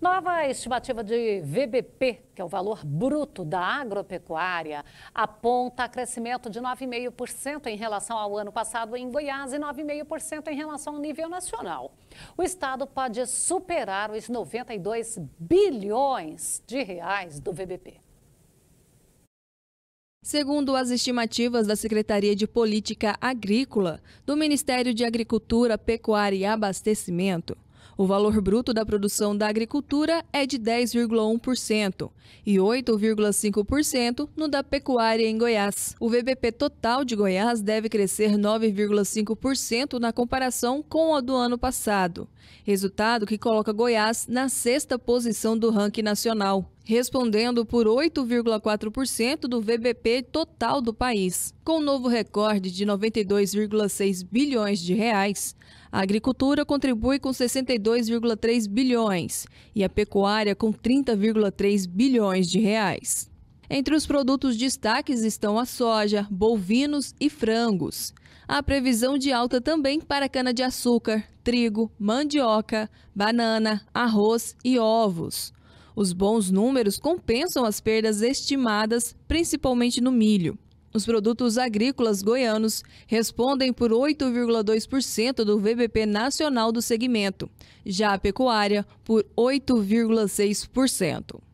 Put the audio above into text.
Nova estimativa de VBP, que é o valor bruto da agropecuária, aponta crescimento de 9,5% em relação ao ano passado em Goiás e 9,5% em relação ao nível nacional. O estado pode superar os 92 bilhões de reais do VBP. Segundo as estimativas da Secretaria de Política Agrícola do Ministério de Agricultura, Pecuária e Abastecimento, o valor bruto da produção da agricultura é de 10,1% e 8,5% no da pecuária em Goiás. O VBP total de Goiás deve crescer 9,5% na comparação com o do ano passado, resultado que coloca Goiás na sexta posição do ranking nacional respondendo por 8,4% do VBP total do país. Com um novo recorde de 92,6 bilhões de reais, a agricultura contribui com 62,3 bilhões e a pecuária com 30,3 bilhões de reais. Entre os produtos destaques estão a soja, bovinos e frangos. Há previsão de alta também para cana-de-açúcar, trigo, mandioca, banana, arroz e ovos. Os bons números compensam as perdas estimadas, principalmente no milho. Os produtos agrícolas goianos respondem por 8,2% do VBP nacional do segmento, já a pecuária por 8,6%.